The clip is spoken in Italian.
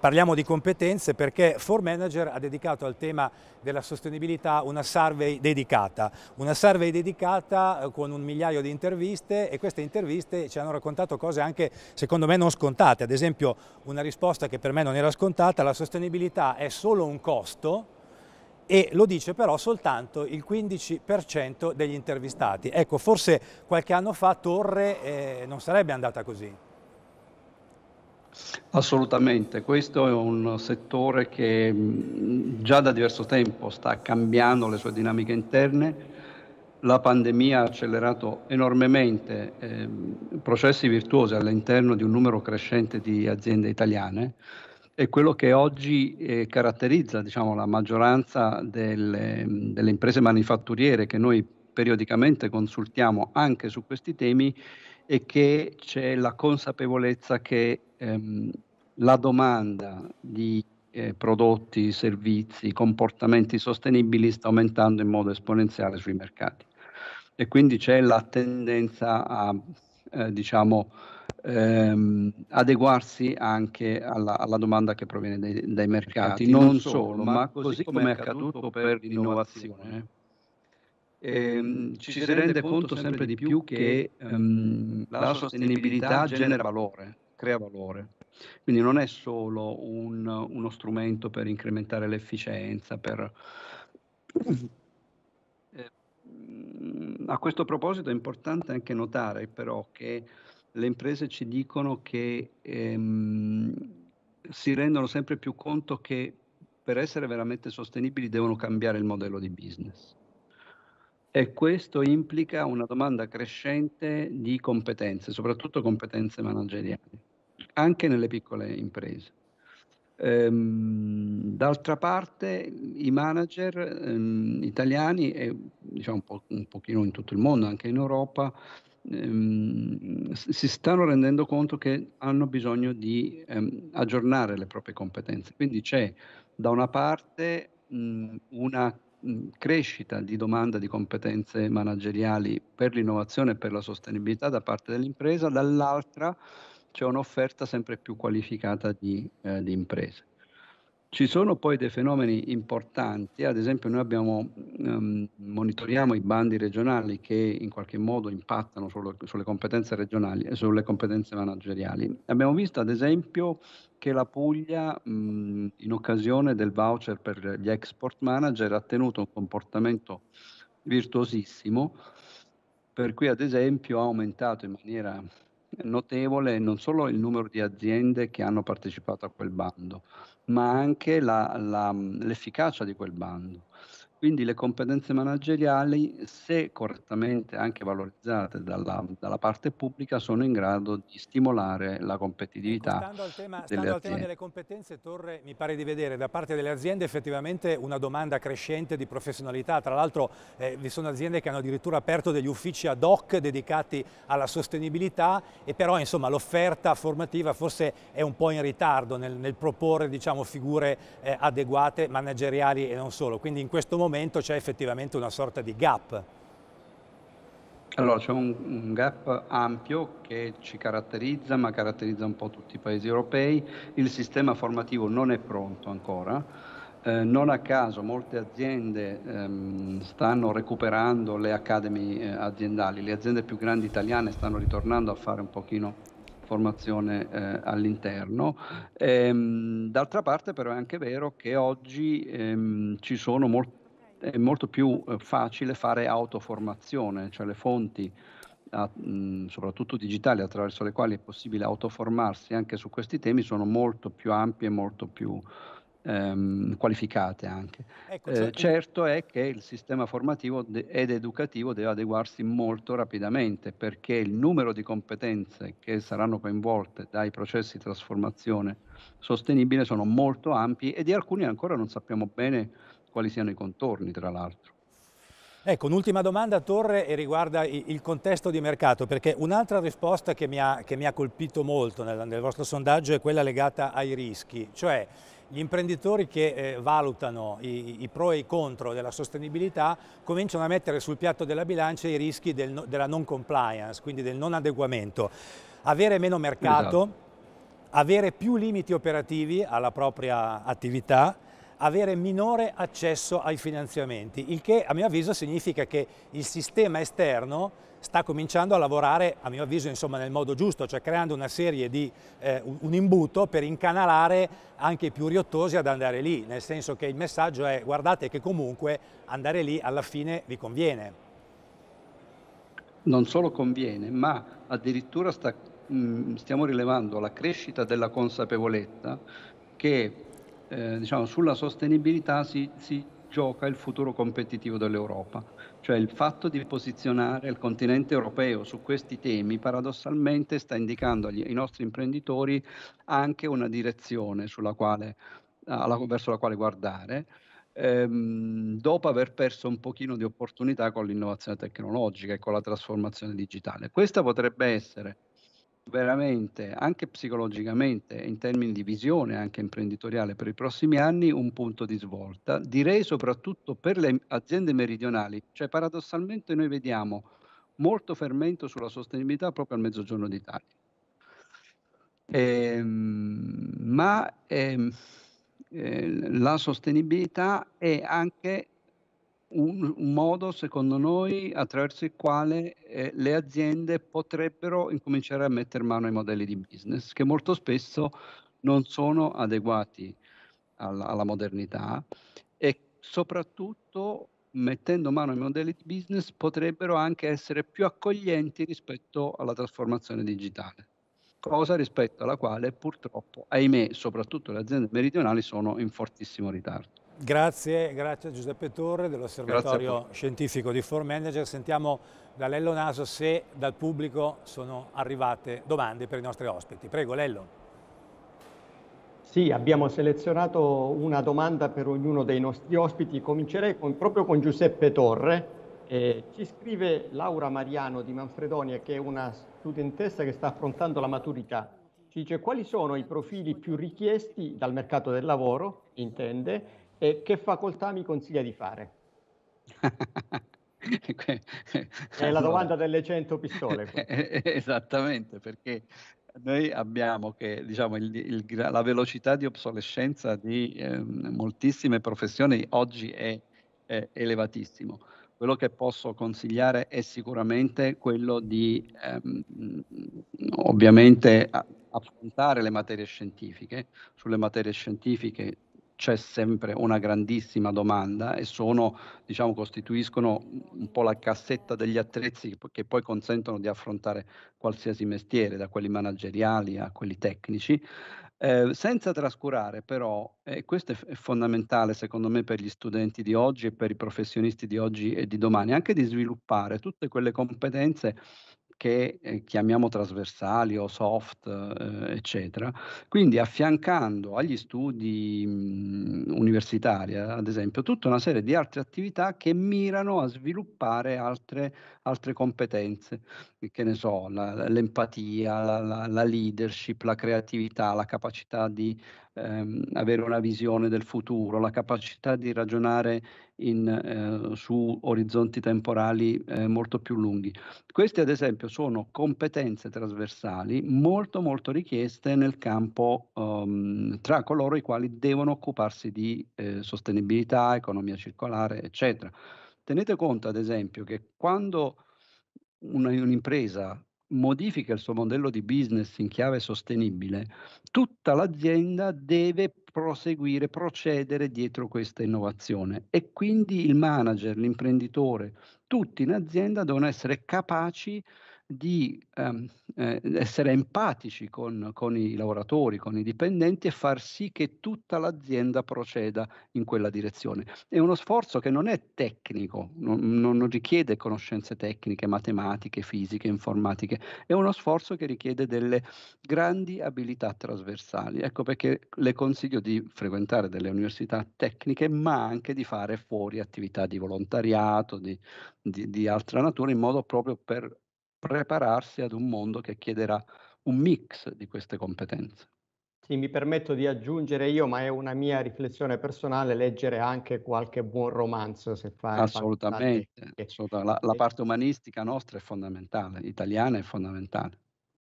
Parliamo di competenze perché For Manager ha dedicato al tema della sostenibilità una survey dedicata, una survey dedicata eh, con un migliaio di interviste e queste interviste ci hanno raccontato cose anche secondo me non scontate, ad esempio una risposta che per me non era scontata, la sostenibilità è solo un costo e lo dice però soltanto il 15% degli intervistati. Ecco, forse qualche anno fa Torre eh, non sarebbe andata così. Assolutamente, questo è un settore che mm, già da diverso tempo sta cambiando le sue dinamiche interne. La pandemia ha accelerato enormemente eh, processi virtuosi all'interno di un numero crescente di aziende italiane e quello che oggi eh, caratterizza diciamo, la maggioranza delle, mm, delle imprese manifatturiere che noi periodicamente consultiamo anche su questi temi e che c'è la consapevolezza che ehm, la domanda di eh, prodotti, servizi, comportamenti sostenibili sta aumentando in modo esponenziale sui mercati. E quindi c'è la tendenza a eh, diciamo, ehm, adeguarsi anche alla, alla, domanda che proviene dai, dai mercati. Non, non solo, ma così, così come è accaduto per l'innovazione ehm, ci si rende conto sempre di più che ehm, ehm la sostenibilità genera valore, crea valore. Quindi non è solo un, uno strumento per incrementare l'efficienza, per... Ehm, a questo proposito è importante anche notare però che le imprese ci dicono che ehm, si rendono sempre più conto che per essere veramente sostenibili devono cambiare il modello di business. E questo implica una domanda crescente di competenze, soprattutto competenze manageriali, anche nelle piccole imprese. Ehm, d'altra parte i manager ehm, italiani e diciamo un, po', un pochino in tutto il mondo, anche in Europa, ehm, si stanno rendendo conto che hanno bisogno di ehm, aggiornare le proprie competenze. Quindi c'è da una parte mh, una crescita di domanda di competenze manageriali per l'innovazione e per la sostenibilità da parte dell'impresa, dall'altra c'è un'offerta sempre più qualificata di, eh, di imprese. Ci sono poi dei fenomeni importanti, ad esempio noi abbiamo, um, monitoriamo i bandi regionali che in qualche modo impattano sulle, sulle competenze regionali e sulle competenze manageriali. Abbiamo visto ad esempio che la Puglia, mh, in occasione del voucher per gli export manager, ha tenuto un comportamento virtuosissimo, per cui ad esempio ha aumentato in maniera notevole non solo il numero di aziende che hanno partecipato a quel bando, ma anche la, la, l'efficacia di quel bando. Quindi le competenze manageriali, se correttamente anche valorizzate dalla, dalla, parte pubblica, sono in grado di stimolare la competitività. Ecco, stando al, tema, stando al tema delle competenze, Torre, mi pare di vedere da parte delle aziende effettivamente una domanda crescente di professionalità. Tra l'altro eh, vi sono aziende che hanno addirittura aperto degli uffici ad hoc dedicati alla sostenibilità e però l'offerta formativa forse è un po' in ritardo nel, nel proporre diciamo, figure eh, adeguate manageriali e non solo. Quindi in questo momento momento c'è effettivamente una sorta di gap. Allora c'è un, un, gap ampio che ci caratterizza, ma caratterizza un po' tutti i paesi europei. Il sistema formativo non è pronto ancora. Eh, non a caso molte aziende ehm, stanno recuperando le academy eh, aziendali, le aziende più grandi italiane stanno ritornando a fare un pochino formazione eh, all'interno. Ehm, d'altra parte però è anche vero che oggi ehm, ci sono molti è molto più eh, facile fare autoformazione, cioè le fonti a, mh, mhmm, soprattutto digitali attraverso le quali è possibile autoformarsi anche su questi temi sono molto più ampie e molto più ehm, qualificate anche. Ecco, eh, certo. Eh, certo è che il sistema formativo de- ed educativo deve adeguarsi molto rapidamente perché il numero di competenze che saranno coinvolte dai processi di trasformazione sostenibile sono molto ampi e di alcuni ancora non sappiamo bene quali siano i contorni tra l'altro. Ecco, un'ultima domanda a Torre e riguarda il contesto di mercato, perché un'altra risposta che mi ha, che mi ha colpito molto nel, nel, vostro sondaggio è quella legata ai rischi, cioè gli imprenditori che eh, valutano i, i, pro e i contro della sostenibilità cominciano a mettere sul piatto della bilancia i rischi del, della non compliance, quindi del non adeguamento. Avere meno mercato, esatto. avere più limiti operativi alla propria attività, avere minore accesso ai finanziamenti, il che a mio avviso significa che il sistema esterno sta cominciando a lavorare, a mio avviso, insomma, nel modo giusto, cioè creando una serie di, eh, un imbuto per incanalare anche i più riottosi ad andare lì, nel senso che il messaggio è guardate che comunque andare lì alla fine vi conviene. Non solo conviene, ma addirittura sta, mh, mm, stiamo rilevando la crescita della consapevolezza che eh, diciamo, sulla sostenibilità si, si gioca il futuro competitivo dell'Europa, cioè il fatto di posizionare il continente europeo su questi temi paradossalmente sta indicando agli, ai nostri imprenditori anche una direzione quale, alla, verso la quale guardare, ehm, dopo aver perso un pochino di opportunità con l'innovazione tecnologica e con la trasformazione digitale. Questa potrebbe essere veramente, anche psicologicamente, in termini di visione anche imprenditoriale per i prossimi anni, un punto di svolta, direi soprattutto per le aziende meridionali, cioè paradossalmente noi vediamo molto fermento sulla sostenibilità proprio al mezzogiorno d'Italia. Eh, ma eh, eh, la sostenibilità è anche un, modo, secondo noi, attraverso il quale eh, le aziende potrebbero incominciare a mettere mano ai modelli di business, che molto spesso non sono adeguati alla, alla modernità e soprattutto mettendo mano ai modelli di business potrebbero anche essere più accoglienti rispetto alla trasformazione digitale, cosa rispetto alla quale purtroppo, ahimè, soprattutto le aziende meridionali sono in fortissimo ritardo. Grazie, grazie a Giuseppe Torre dell'Osservatorio Scientifico di Form Manager. Sentiamo da Lello Naso se dal pubblico sono arrivate domande per i nostri ospiti. Prego Lello. Sì, abbiamo selezionato una domanda per ognuno dei nostri ospiti. Comincerei con, proprio con Giuseppe Torre. Eh, ci scrive Laura Mariano di Manfredonia, che è una studentessa che sta affrontando la maturità. Ci dice quali sono i profili più richiesti dal mercato del lavoro, intende, eh, che facoltà mi consiglia di fare? È la domanda delle 100 pistole. Esattamente, perché noi abbiamo che, diciamo, il, il, la velocità di obsolescenza di eh, moltissime professioni oggi è, è elevatissima. Quello che posso consigliare è sicuramente quello di ehm, ovviamente affrontare le materie scientifiche. Sulle materie scientifiche c'è sempre una grandissima domanda e sono, diciamo, costituiscono un po' la cassetta degli attrezzi che poi consentono di affrontare qualsiasi mestiere, da quelli manageriali a quelli tecnici. Eh, senza trascurare però, e eh, questo è fondamentale secondo me per gli studenti di oggi e per i professionisti di oggi e di domani, anche di sviluppare tutte quelle competenze che eh, chiamiamo trasversali o soft, eh, eccetera. Quindi affiancando agli studi mh, mm, universitari, eh, ad esempio, tutta una serie di altre attività che mirano a sviluppare altre, altre competenze, che ne so, la, l'empatia, la, la, leadership, la creatività, la capacità di ehm, avere una visione del futuro, la capacità di ragionare in, eh, su orizzonti temporali eh, molto più lunghi. Queste ad esempio sono competenze trasversali molto molto richieste nel campo um, tra coloro i quali devono occuparsi di eh, sostenibilità, economia circolare, eccetera. Tenete conto ad esempio che quando una, un'impresa modifica il suo modello di business in chiave sostenibile, tutta l'azienda deve proseguire, procedere dietro questa innovazione e quindi il manager, l'imprenditore, tutti in azienda devono essere capaci di um, eh, essere empatici con, con, i lavoratori, con i dipendenti e far sì che tutta l'azienda proceda in quella direzione. È uno sforzo che non è tecnico, non, non richiede conoscenze tecniche, matematiche, fisiche, informatiche, è uno sforzo che richiede delle grandi abilità trasversali. Ecco perché le consiglio di frequentare delle università tecniche, ma anche di fare fuori attività di volontariato, di, di, di altra natura, in modo proprio per prepararsi ad un mondo che chiederà un mix di queste competenze. Sì, mi permetto di aggiungere io, ma è una mia riflessione personale, leggere anche qualche buon romanzo se fai. Assolutamente, assolutamente. La, la eh. parte umanistica nostra è fondamentale, italiana è fondamentale.